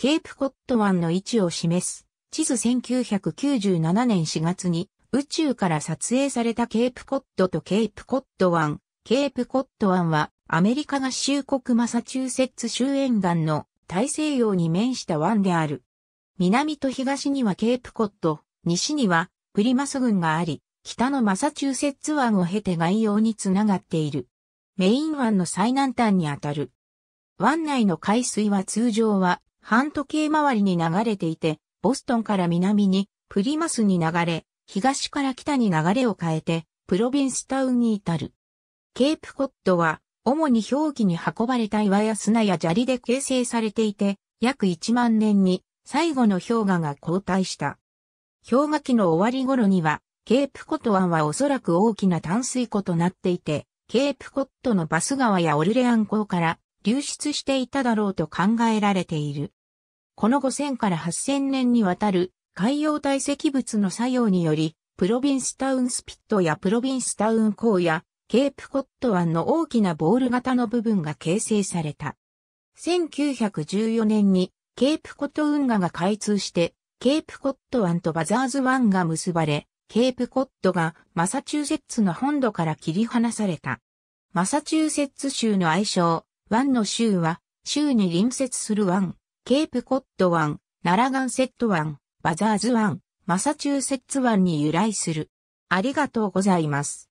ケープコット湾の位置を示す地図1997年4月に宇宙から撮影されたケープコットとケープコット湾。ケープコット湾はアメリカ合衆国マサチューセッツ周沿岸の大西洋に面した湾である。南と東にはケープコット、西にはプリマス群があり、北のマサチューセッツ湾を経て外洋につながっている。メイン湾の最南端にあたる。湾内の海水は通常は半時計回りに流れていて、ボストンから南にプリマスに流れ、東から北に流れを変えて、プロビンスタウンに至る。ケープコットは、主に氷期に運ばれた岩や砂や砂利で形成されていて、約1万年に最後の氷河が交代した。氷河期の終わり頃には、ケープコット湾はおそらく大きな淡水湖となっていて、ケープコットのバス川やオルレアン港から流出していただろうと考えられている。この5000から8000年にわたる海洋堆積物の作用により、プロビンスタウンスピットやプロビンスタウン港やケープコット湾の大きなボール型の部分が形成された。1914年にケープコット運河が開通して、ケープコット湾とバザーズ湾が結ばれ、ケープコットがマサチューセッツの本土から切り離された。マサチューセッツ州の愛称、湾の州は、州に隣接する湾、ケープコッド湾、ラガンセット湾、バザーズ湾、マサチューセッツ湾に由来する。ありがとうございます。